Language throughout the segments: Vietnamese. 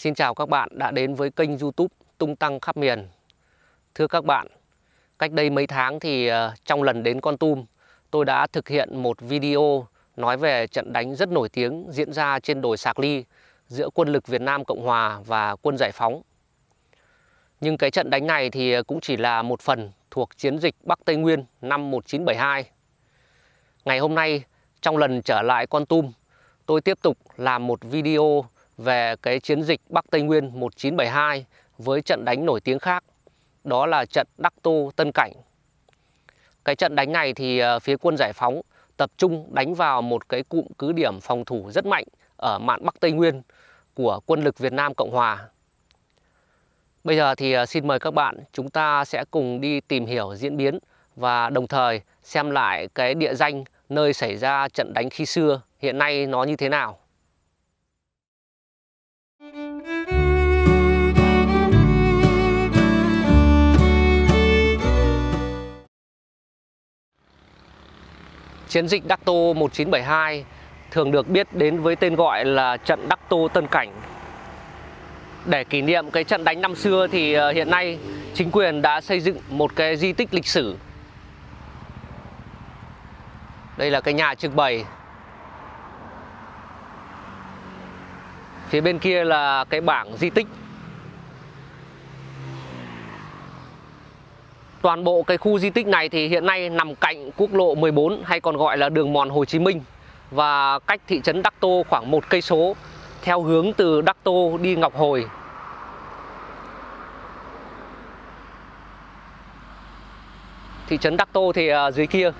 Xin chào các bạn đã đến với kênh youtube Tung Tăng Khắp Miền Thưa các bạn, cách đây mấy tháng thì ờ, trong lần đến Con Tum Tôi đã thực hiện một video nói về trận đánh rất nổi tiếng diễn ra trên đồi Sạc Ly Giữa quân lực Việt Nam Cộng Hòa và quân giải phóng Nhưng cái trận đánh này thì ờ, cũng chỉ là một phần thuộc chiến dịch Bắc Tây Nguyên năm 1972 Ngày hôm nay, trong lần trở lại Con Tum Tôi tiếp tục làm một video về cái chiến dịch Bắc Tây Nguyên 1972 với trận đánh nổi tiếng khác, đó là trận Đắc Tô Tân Cảnh. Cái trận đánh này thì ờ, phía quân giải phóng tập trung đánh vào một cái cụm cứ điểm phòng thủ rất mạnh ở mạn Bắc Tây Nguyên của quân lực Việt Nam Cộng Hòa. Bây giờ thì ờ, xin mời các bạn chúng ta sẽ cùng đi tìm hiểu diễn biến và đồng thời xem lại cái địa danh nơi xảy ra trận đánh khi xưa hiện nay nó như thế nào. Chiến dịch Đắc Tô 1972 thường được biết đến với tên gọi là trận Đắc Tô Tân Cảnh. Để kỷ niệm cái trận đánh năm xưa thì ờ, hiện nay chính quyền đã xây dựng một cái di tích lịch sử. Đây là cái nhà trưng bày. Phía bên kia là cái bảng di tích Toàn bộ cái khu di tích này thì hiện nay nằm cạnh quốc lộ 14 hay còn gọi là đường mòn Hồ Chí Minh và cách thị trấn Đắc Tô khoảng một cây số theo hướng từ Đắc Tô đi Ngọc Hồi. Thị trấn Đắc Tô thì à, dưới kia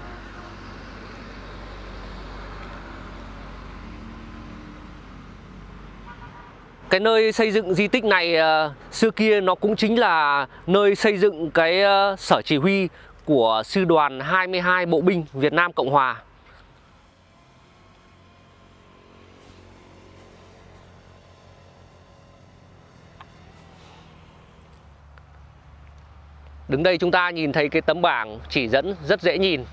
cái nơi xây dựng di tích này ờ, xưa kia nó cũng chính là nơi xây dựng cái ờ, sở chỉ huy của sư đoàn 22 bộ binh Việt Nam Cộng Hòa Đứng đây chúng ta nhìn thấy cái tấm bảng chỉ dẫn rất dễ nhìn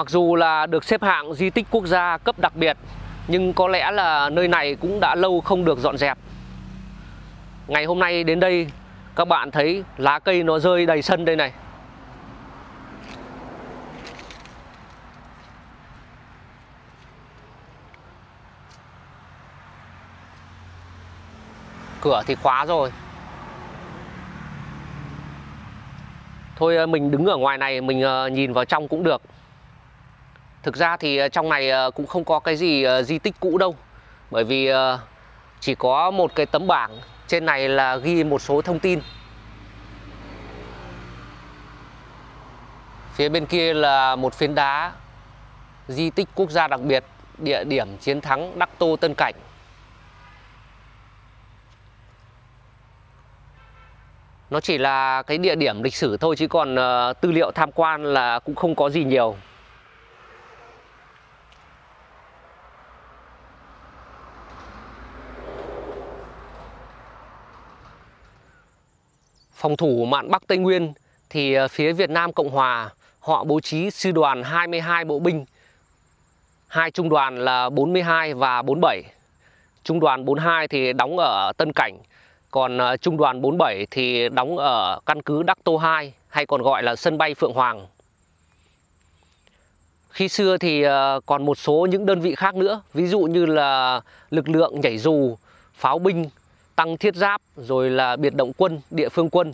Mặc dù là được xếp hạng di tích quốc gia cấp đặc biệt nhưng có lẽ là nơi này cũng đã lâu không được dọn dẹp. Ngày hôm nay đến đây các bạn thấy lá cây nó rơi đầy sân đây này. Cửa thì khóa rồi. Thôi ờ, mình đứng ở ngoài này mình ờ, nhìn vào trong cũng được. Thực ra thì ờ, trong này ờ, cũng không có cái gì ờ, di tích cũ đâu Bởi vì chỉ có một cái tấm bảng trên này là ghi một số thông tin Phía bên kia là một phiến đá di tích quốc gia đặc biệt địa điểm chiến thắng Đắc Tô Tân Cảnh Nó chỉ là cái địa điểm lịch sử thôi chứ còn uh, tư liệu tham quan là cũng không có gì nhiều phòng thủ mạn Bắc Tây Nguyên thì ờ, phía Việt Nam Cộng Hòa họ bố trí sư đoàn 22 bộ binh, hai trung đoàn là 42 và 47. Trung đoàn 42 thì đóng ở Tân Cảnh, còn ờ, trung đoàn 47 thì đóng ở căn cứ Đắc Tô 2 hay còn gọi là sân bay Phượng Hoàng. Khi xưa thì ờ, còn một số những đơn vị khác nữa, ví dụ như là lực lượng nhảy dù, pháo binh tăng thiết giáp rồi là biệt động quân, địa phương quân.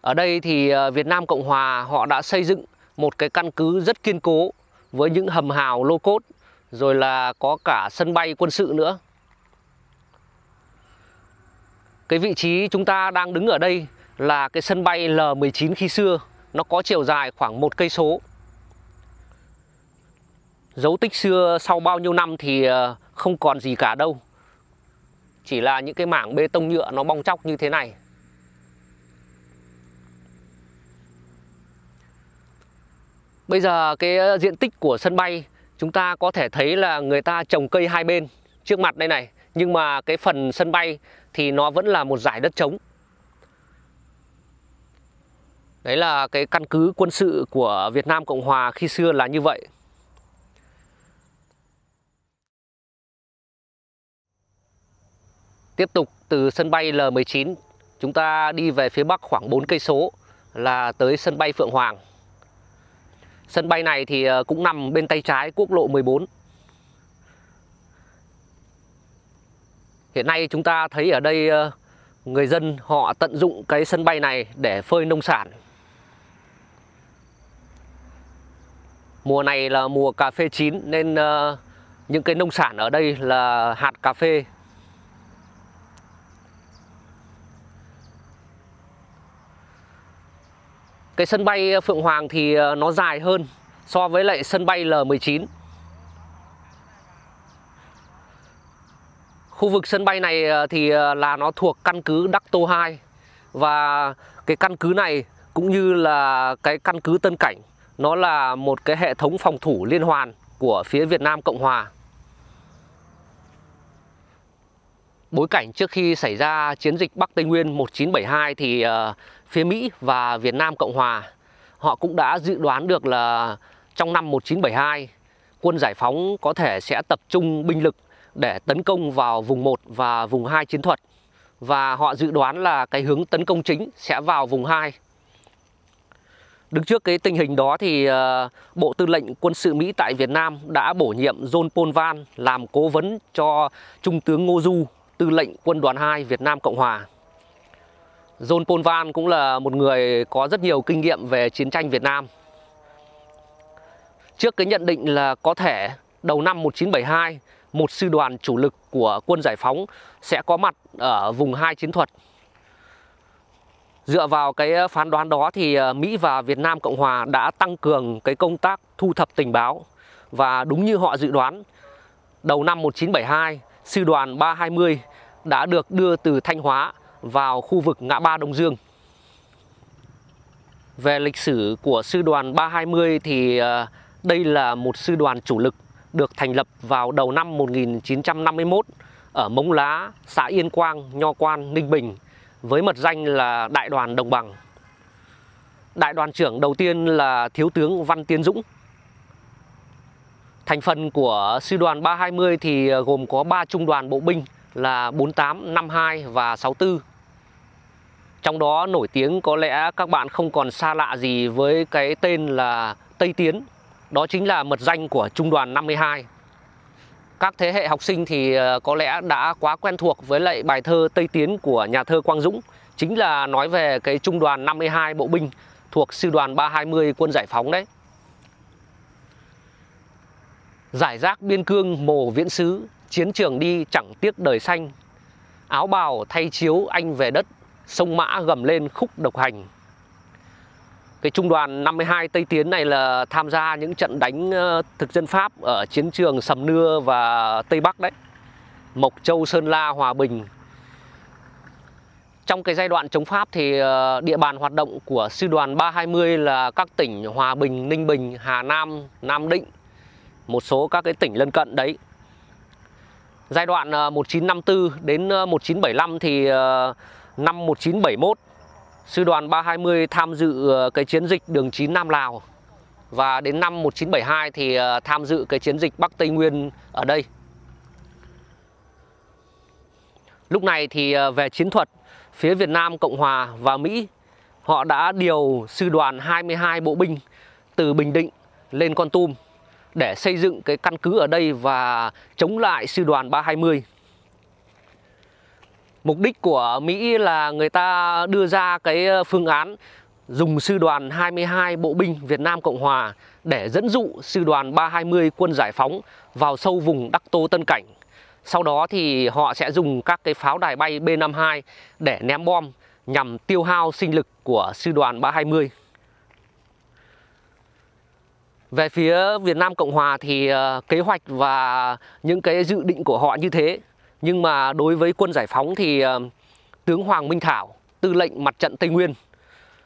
Ở đây thì ờ, Việt Nam Cộng Hòa họ đã xây dựng một cái căn cứ rất kiên cố với những hầm hào lô cốt rồi là có cả sân bay quân sự nữa. Cái vị trí chúng ta đang đứng ở đây là cái sân bay L19 khi xưa, nó có chiều dài khoảng một cây số. Dấu tích xưa sau bao nhiêu năm thì ờ, không còn gì cả đâu chỉ là những cái mảng bê tông nhựa nó bong chóc như thế này Bây giờ cái ờ, diện tích của sân bay chúng ta có thể thấy là người ta trồng cây hai bên trước mặt đây này nhưng mà cái phần sân bay thì nó vẫn là một giải đất trống Đấy là cái căn cứ quân sự của Việt Nam Cộng Hòa khi xưa là như vậy Tiếp tục từ sân bay L19, chúng ta đi về phía bắc khoảng 4 cây số là tới sân bay Phượng Hoàng. Sân bay này thì ờ, cũng nằm bên tay trái quốc lộ 14. Hiện nay chúng ta thấy ở đây ờ, người dân họ tận dụng cái sân bay này để phơi nông sản. Mùa này là mùa cà phê chín nên ờ, những cái nông sản ở đây là hạt cà phê Cái sân bay ờ, Phượng Hoàng thì ờ, nó dài hơn so với lại sân bay L19 Khu vực sân bay này ờ, thì là nó thuộc căn cứ Đắc Tô 2 Và cái căn cứ này cũng như là cái căn cứ Tân Cảnh Nó là một cái hệ thống phòng thủ liên hoàn của phía Việt Nam Cộng Hòa bối cảnh trước khi xảy ra chiến dịch Bắc Tây Nguyên 1972 thì uh, phía Mỹ và Việt Nam Cộng Hòa họ cũng đã dự đoán được là trong năm 1972 quân giải phóng có thể sẽ tập trung binh lực để tấn công vào vùng 1 và vùng 2 chiến thuật và họ dự đoán là cái hướng tấn công chính sẽ vào vùng 2. Đứng trước cái tình hình đó thì ờ, Bộ Tư lệnh Quân sự Mỹ tại Việt Nam đã bổ nhiệm John Polvan làm cố vấn cho Trung tướng Ngô Du tư lệnh quân đoàn 2 Việt Nam Cộng Hòa. John Paul Van cũng là một người có rất nhiều kinh nghiệm về chiến tranh Việt Nam. Trước cái nhận định là có thể đầu năm 1972, một sư đoàn chủ lực của quân giải phóng sẽ có mặt ở vùng 2 chiến thuật. Dựa vào cái phán đoán đó thì ờ, Mỹ và Việt Nam Cộng Hòa đã tăng cường cái công tác thu thập tình báo và đúng như họ dự đoán, đầu năm 1972 sư đoàn 320 đã được đưa từ Thanh Hóa vào khu vực ngã ba Đông Dương. Về lịch sử của sư đoàn 320 thì ờ, đây là một sư đoàn chủ lực được thành lập vào đầu năm 1951 ở Mống Lá, xã Yên Quang, Nho Quan, Ninh Bình với mật danh là Đại đoàn Đồng Bằng. Đại đoàn trưởng đầu tiên là Thiếu tướng Văn Tiến Dũng Thành phần của sư đoàn 320 thì ờ, gồm có 3 trung đoàn bộ binh là 48, 52 và 64. Trong đó nổi tiếng có lẽ các bạn không còn xa lạ gì với cái tên là Tây Tiến. Đó chính là mật danh của trung đoàn 52. Các thế hệ học sinh thì ờ, có lẽ đã quá quen thuộc với lại bài thơ Tây Tiến của nhà thơ Quang Dũng, chính là nói về cái trung đoàn 52 bộ binh thuộc sư đoàn 320 quân giải phóng đấy. Giải rác biên cương mồ viễn xứ, chiến trường đi chẳng tiếc đời xanh. Áo bào thay chiếu anh về đất, sông mã gầm lên khúc độc hành. Cái trung đoàn 52 Tây Tiến này là tham gia những trận đánh ờ, thực dân Pháp ở chiến trường Sầm Nưa và Tây Bắc đấy. Mộc Châu, Sơn La, Hòa Bình. Trong cái giai đoạn chống Pháp thì ờ, địa bàn hoạt động của sư đoàn 320 là các tỉnh Hòa Bình, Ninh Bình, Hà Nam, Nam Định, một số các cái tỉnh lân cận đấy giai đoạn 1954 ờ, đến 1975 ờ, thì ờ, năm 1971 sư đoàn 320 tham dự cái chiến dịch đường 9 Nam Lào và đến năm 1972 thì tham dự cái chiến dịch Bắc Tây Nguyên ở đây. Lúc này thì về chiến thuật phía Việt Nam Cộng Hòa và Mỹ họ đã điều sư đoàn 22 bộ binh từ Bình Định lên Con Tum để xây dựng cái căn cứ ở đây và chống lại sư đoàn 320. Mục đích của Mỹ là người ta đưa ra cái ờ, phương án dùng sư đoàn 22 bộ binh Việt Nam Cộng Hòa để dẫn dụ sư đoàn 320 quân giải phóng vào sâu vùng Đắc Tô Tân Cảnh. Sau đó thì họ sẽ dùng các cái pháo đài bay B-52 để ném bom nhằm tiêu hao sinh lực của sư đoàn 320. Về phía Việt Nam Cộng Hòa thì ờ, kế hoạch và những cái dự định của họ như thế. Nhưng mà đối với quân giải phóng thì ờ, tướng Hoàng Minh Thảo, tư lệnh mặt trận Tây Nguyên,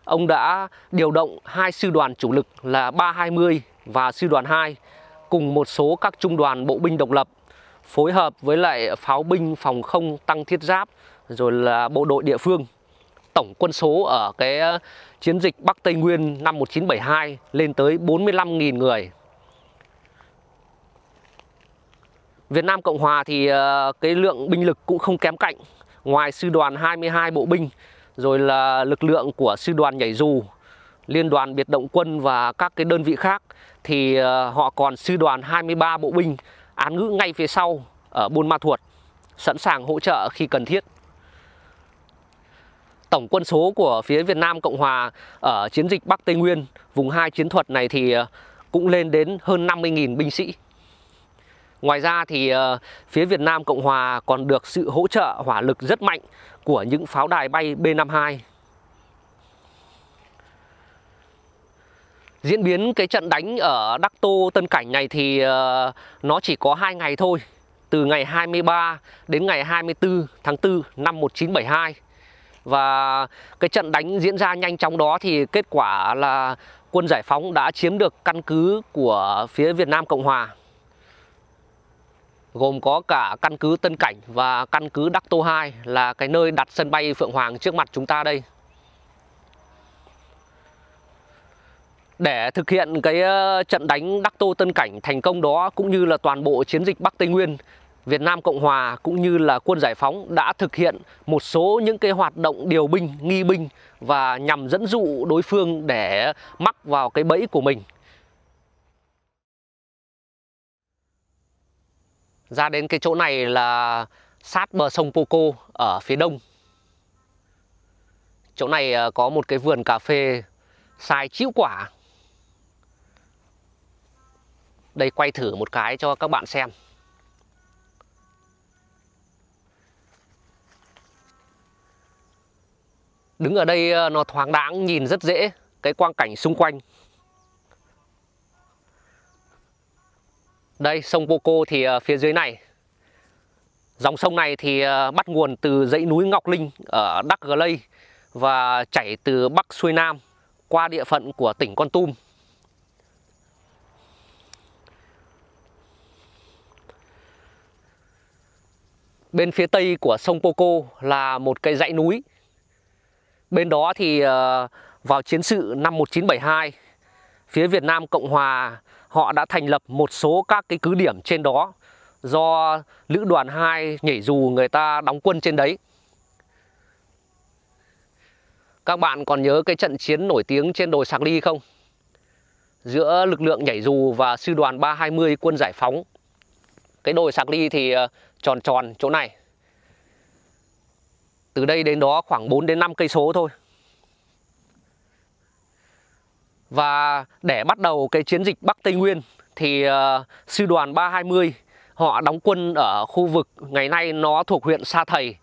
ông đã điều động hai sư đoàn chủ lực là 320 và sư đoàn 2 cùng một số các trung đoàn bộ binh độc lập phối hợp với lại pháo binh phòng không tăng thiết giáp rồi là bộ đội địa phương tổng quân số ở cái ờ, chiến dịch Bắc Tây Nguyên năm 1972 lên tới 45.000 người. Việt Nam Cộng Hòa thì ờ, cái lượng binh lực cũng không kém cạnh. Ngoài sư đoàn 22 bộ binh, rồi là lực lượng của sư đoàn nhảy dù, liên đoàn biệt động quân và các cái đơn vị khác thì ờ, họ còn sư đoàn 23 bộ binh án ngữ ngay phía sau ở Buôn Ma Thuột sẵn sàng hỗ trợ khi cần thiết tổng quân số của phía Việt Nam Cộng Hòa ở chiến dịch Bắc Tây Nguyên vùng 2 chiến thuật này thì ờ, cũng lên đến hơn 50.000 binh sĩ. Ngoài ra thì ờ, phía Việt Nam Cộng Hòa còn được sự hỗ trợ hỏa lực rất mạnh của những pháo đài bay B-52. Diễn biến cái trận đánh ở Đắc Tô Tân Cảnh này thì ờ, nó chỉ có 2 ngày thôi từ ngày 23 đến ngày 24 tháng 4 năm 1972 và cái trận đánh diễn ra nhanh chóng đó thì kết quả là quân giải phóng đã chiếm được căn cứ của phía Việt Nam Cộng Hòa gồm có cả căn cứ Tân Cảnh và căn cứ Đắc Tô 2 là cái nơi đặt sân bay Phượng Hoàng trước mặt chúng ta đây. Để thực hiện cái ờ, trận đánh Đắc Tô Tân Cảnh thành công đó cũng như là toàn bộ chiến dịch Bắc Tây Nguyên Việt Nam Cộng Hòa cũng như là quân giải phóng đã thực hiện một số những cái hoạt động điều binh, nghi binh và nhằm dẫn dụ đối phương để mắc vào cái bẫy của mình. Ra đến cái chỗ này là sát bờ sông Poco ở phía đông. Chỗ này à, có một cái vườn cà phê sai chĩu quả. Đây quay thử một cái cho các bạn xem. Đứng ở đây ờ, nó thoáng đáng nhìn rất dễ Cái quang cảnh xung quanh Đây sông Poco thì ờ, phía dưới này Dòng sông này thì ờ, bắt nguồn từ dãy núi Ngọc Linh ở Đắk Lây Và chảy từ Bắc xuôi Nam qua địa phận của tỉnh Con Tum Bên phía tây của sông Poco là một cái dãy núi Bên đó thì ờ, vào chiến sự năm 1972, phía Việt Nam Cộng Hòa họ đã thành lập một số các cái cứ điểm trên đó do lữ đoàn 2 nhảy dù người ta đóng quân trên đấy. Các bạn còn nhớ cái trận chiến nổi tiếng trên đồi Sạc Ly không? Giữa lực lượng nhảy dù và sư đoàn 320 quân giải phóng. Cái đồi Sạc Ly thì ờ, tròn tròn chỗ này từ đây đến đó khoảng 4 đến 5 cây số thôi. Và để bắt đầu cái chiến dịch Bắc Tây Nguyên thì uh, sư đoàn 320 họ đóng quân ở khu vực ngày nay nó thuộc huyện Sa Thầy,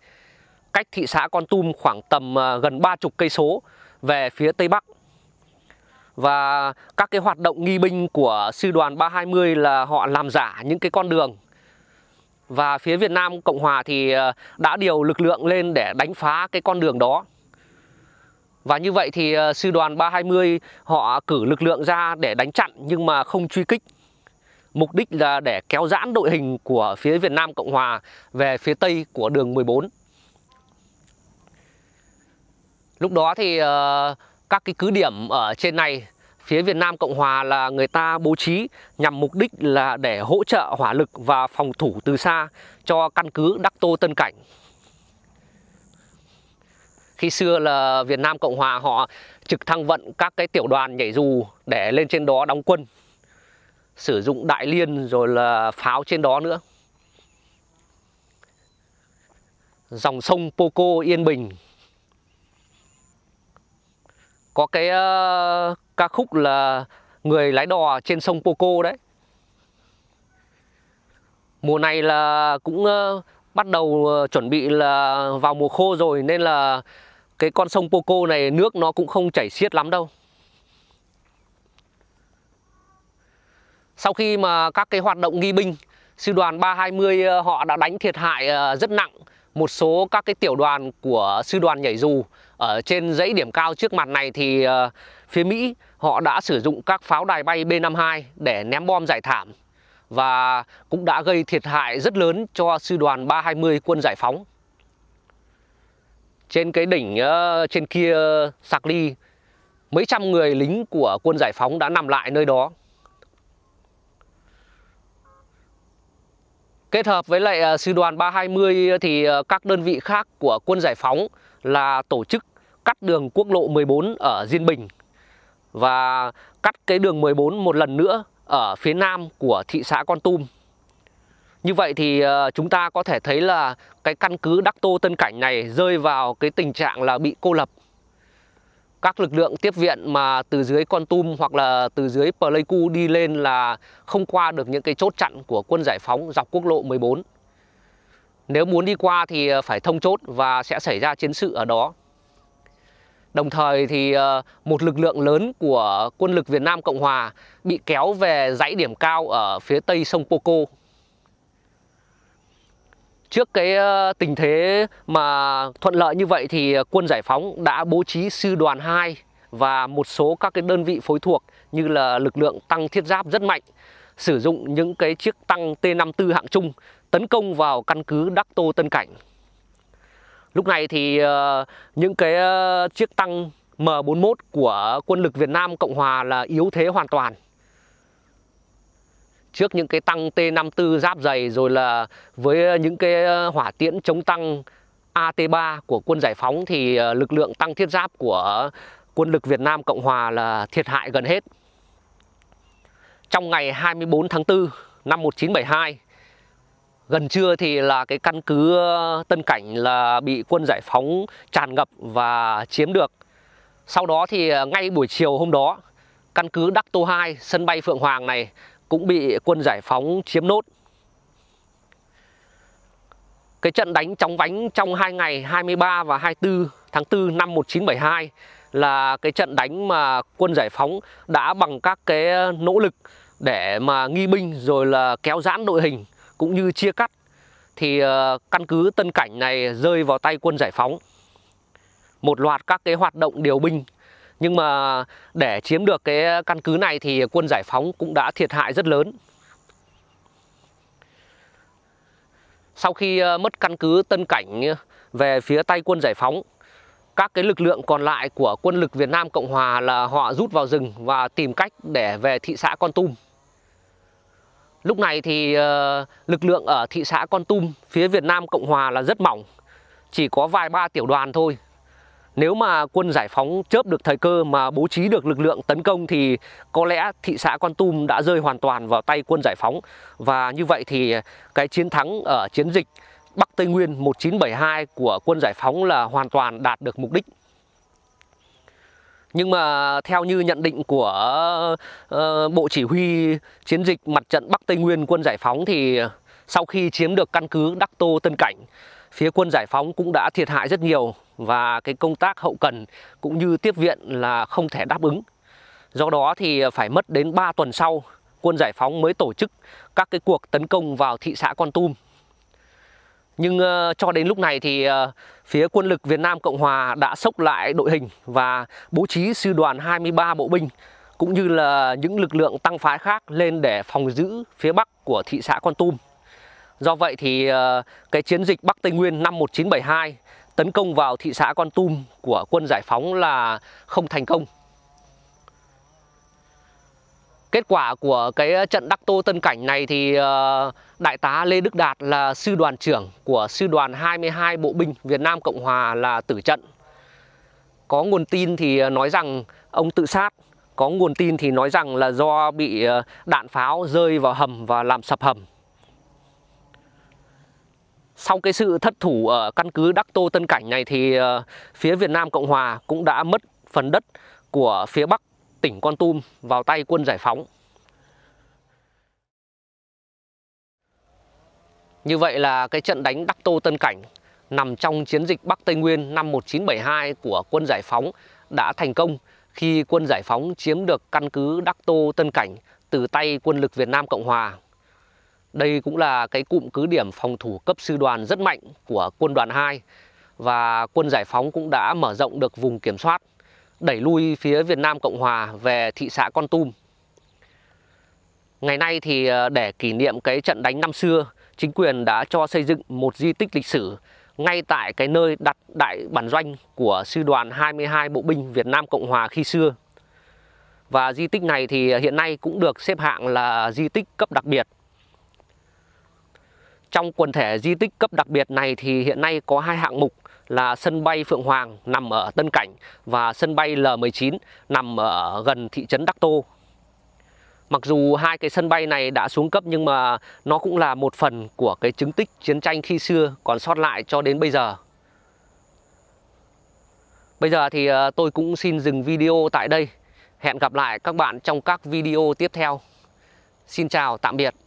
cách thị xã Con Tum khoảng tầm uh, gần 30 cây số về phía tây bắc. Và các cái hoạt động nghi binh của sư đoàn 320 là họ làm giả những cái con đường và phía Việt Nam Cộng Hòa thì ờ, đã điều lực lượng lên để đánh phá cái con đường đó. Và như vậy thì ờ, sư đoàn 320 họ cử lực lượng ra để đánh chặn nhưng mà không truy kích. Mục đích là để kéo giãn đội hình của phía Việt Nam Cộng Hòa về phía tây của đường 14. Lúc đó thì ờ, các cái cứ điểm ở trên này phía Việt Nam Cộng Hòa là người ta bố trí nhằm mục đích là để hỗ trợ hỏa lực và phòng thủ từ xa cho căn cứ Đắc Tô Tân Cảnh. Khi xưa là Việt Nam Cộng Hòa họ trực thăng vận các cái tiểu đoàn nhảy dù để lên trên đó đóng quân. Sử dụng đại liên rồi là pháo trên đó nữa. Dòng sông Poco Yên Bình có cái uh, ca khúc là người lái đò trên sông Poco đấy mùa này là cũng uh, bắt đầu ờ, chuẩn bị là vào mùa khô rồi nên là cái con sông Poco này nước nó cũng không chảy xiết lắm đâu Sau khi mà các cái hoạt động nghi binh Sư đoàn 320 họ đã đánh thiệt hại rất nặng Một số các cái tiểu đoàn của sư đoàn nhảy dù ở trên dãy điểm cao trước mặt này thì ờ, phía Mỹ họ đã sử dụng các pháo đài bay B-52 để ném bom giải thảm và cũng đã gây thiệt hại rất lớn cho sư đoàn 320 quân giải phóng. Trên cái đỉnh ờ, trên kia ờ, Sạc Ly, mấy trăm người lính của quân giải phóng đã nằm lại nơi đó. Kết hợp với lại sư đoàn 320 thì các đơn vị khác của quân giải phóng là tổ chức cắt đường quốc lộ 14 ở Diên Bình và cắt cái đường 14 một lần nữa ở phía nam của thị xã Con Tum. Như vậy thì ờ, chúng ta có thể thấy là cái căn cứ Đắc Tô Tân Cảnh này rơi vào cái tình trạng là bị cô lập. Các lực lượng tiếp viện mà từ dưới Con Tum hoặc là từ dưới Pleiku đi lên là không qua được những cái chốt chặn của quân giải phóng dọc quốc lộ 14. Nếu muốn đi qua thì ờ, phải thông chốt và sẽ xảy ra chiến sự ở đó. Đồng thời thì ờ, một lực lượng lớn của quân lực Việt Nam Cộng Hòa bị kéo về dãy điểm cao ở phía tây sông Poco. Trước cái ờ, tình thế mà thuận lợi như vậy thì quân giải phóng đã bố trí sư đoàn 2 và một số các cái đơn vị phối thuộc như là lực lượng tăng thiết giáp rất mạnh sử dụng những cái chiếc tăng T54 hạng trung tấn công vào căn cứ Đắc Tô Tân Cảnh. Lúc này thì ờ, những cái ờ, chiếc tăng M41 của quân lực Việt Nam Cộng Hòa là yếu thế hoàn toàn. Trước những cái tăng T54 giáp dày rồi là với ờ, những cái hỏa tiễn chống tăng AT3 của quân giải phóng thì lực lượng tăng thiết giáp của quân lực Việt Nam Cộng Hòa là thiệt hại gần hết. Trong ngày 24 tháng 4 năm 1972, Gần trưa thì là cái căn cứ ờ, Tân Cảnh là bị quân giải phóng tràn ngập và chiếm được. Sau đó thì ờ, ngay buổi chiều hôm đó, căn cứ Đắc Tô 2, sân bay Phượng Hoàng này cũng bị quân giải phóng chiếm nốt. Cái trận đánh chóng vánh trong hai ngày 23 và 24 tháng 4 năm 1972 là cái trận đánh mà quân giải phóng đã bằng các cái nỗ lực để mà nghi binh rồi là kéo giãn đội hình cũng như chia cắt thì ờ, căn cứ Tân Cảnh này rơi vào tay quân giải phóng. Một loạt các cái hoạt động điều binh nhưng mà để chiếm được cái căn cứ này thì quân giải phóng cũng đã thiệt hại rất lớn. Sau khi ờ, mất căn cứ Tân Cảnh về phía tay quân giải phóng, các cái lực lượng còn lại của quân lực Việt Nam Cộng Hòa là họ rút vào rừng và tìm cách để về thị xã Con Tum. Lúc này thì ờ, lực lượng ở thị xã Con Tum phía Việt Nam Cộng Hòa là rất mỏng, chỉ có vài ba tiểu đoàn thôi. Nếu mà quân giải phóng chớp được thời cơ mà bố trí được lực lượng tấn công thì có lẽ thị xã Con Tum đã rơi hoàn toàn vào tay quân giải phóng. Và như vậy thì cái chiến thắng ở chiến dịch Bắc Tây Nguyên 1972 của quân giải phóng là hoàn toàn đạt được mục đích nhưng mà theo như nhận định của uh, Bộ Chỉ huy Chiến dịch Mặt trận Bắc Tây Nguyên quân Giải phóng thì sau khi chiếm được căn cứ Đắc Tô Tân Cảnh, phía quân Giải phóng cũng đã thiệt hại rất nhiều và cái công tác hậu cần cũng như tiếp viện là không thể đáp ứng. Do đó thì phải mất đến 3 tuần sau, quân Giải phóng mới tổ chức các cái cuộc tấn công vào thị xã Con Tum nhưng uh, cho đến lúc này thì uh, phía quân lực Việt Nam Cộng Hòa đã sốc lại đội hình và bố trí sư đoàn 23 bộ binh cũng như là những lực lượng tăng phái khác lên để phòng giữ phía bắc của thị xã Con Tum. Do vậy thì ờ, cái chiến dịch Bắc Tây Nguyên năm 1972 tấn công vào thị xã Con Tum của quân giải phóng là không thành công. Kết quả của cái ờ, trận Đắc Tô Tân Cảnh này thì ờ, Đại tá Lê Đức Đạt là sư đoàn trưởng của sư đoàn 22 Bộ binh Việt Nam Cộng Hòa là tử trận. Có nguồn tin thì ờ, nói rằng ông tự sát, có nguồn tin thì nói rằng là do bị đạn pháo rơi vào hầm và làm sập hầm. Sau cái sự thất thủ ở căn cứ Đắc Tô Tân Cảnh này thì phía Việt Nam Cộng Hòa cũng đã mất phần đất của phía Bắc tỉnh Con Tum vào tay quân giải phóng. Như vậy là cái trận đánh Đắc Tô Tân Cảnh nằm trong chiến dịch Bắc Tây Nguyên năm 1972 của quân giải phóng đã thành công khi quân giải phóng chiếm được căn cứ Đắc Tô Tân Cảnh từ tay quân lực Việt Nam Cộng Hòa. Đây cũng là cái cụm cứ điểm phòng thủ cấp sư đoàn rất mạnh của quân đoàn 2 và quân giải phóng cũng đã mở rộng được vùng kiểm soát đẩy lui phía Việt Nam Cộng Hòa về thị xã Con Tum. Ngày nay thì ờ, để kỷ niệm cái trận đánh năm xưa, chính quyền đã cho xây dựng một di tích lịch sử ngay tại cái nơi đặt đại bản doanh của sư đoàn 22 bộ binh Việt Nam Cộng Hòa khi xưa. Và di tích này thì hiện nay cũng được xếp hạng là di tích cấp đặc biệt. Trong quần thể di tích cấp đặc biệt này thì hiện nay có hai hạng mục là sân bay Phượng Hoàng nằm ở Tân Cảnh và sân bay L19 nằm ở gần thị trấn Đắc Tô. Mặc dù hai cái sân bay này đã xuống cấp nhưng mà nó cũng là một phần của cái chứng tích chiến tranh khi xưa còn sót lại cho đến bây giờ. Bây giờ thì ờ, tôi cũng xin dừng video tại đây. Hẹn gặp lại các bạn trong các video tiếp theo. Xin chào, tạm biệt.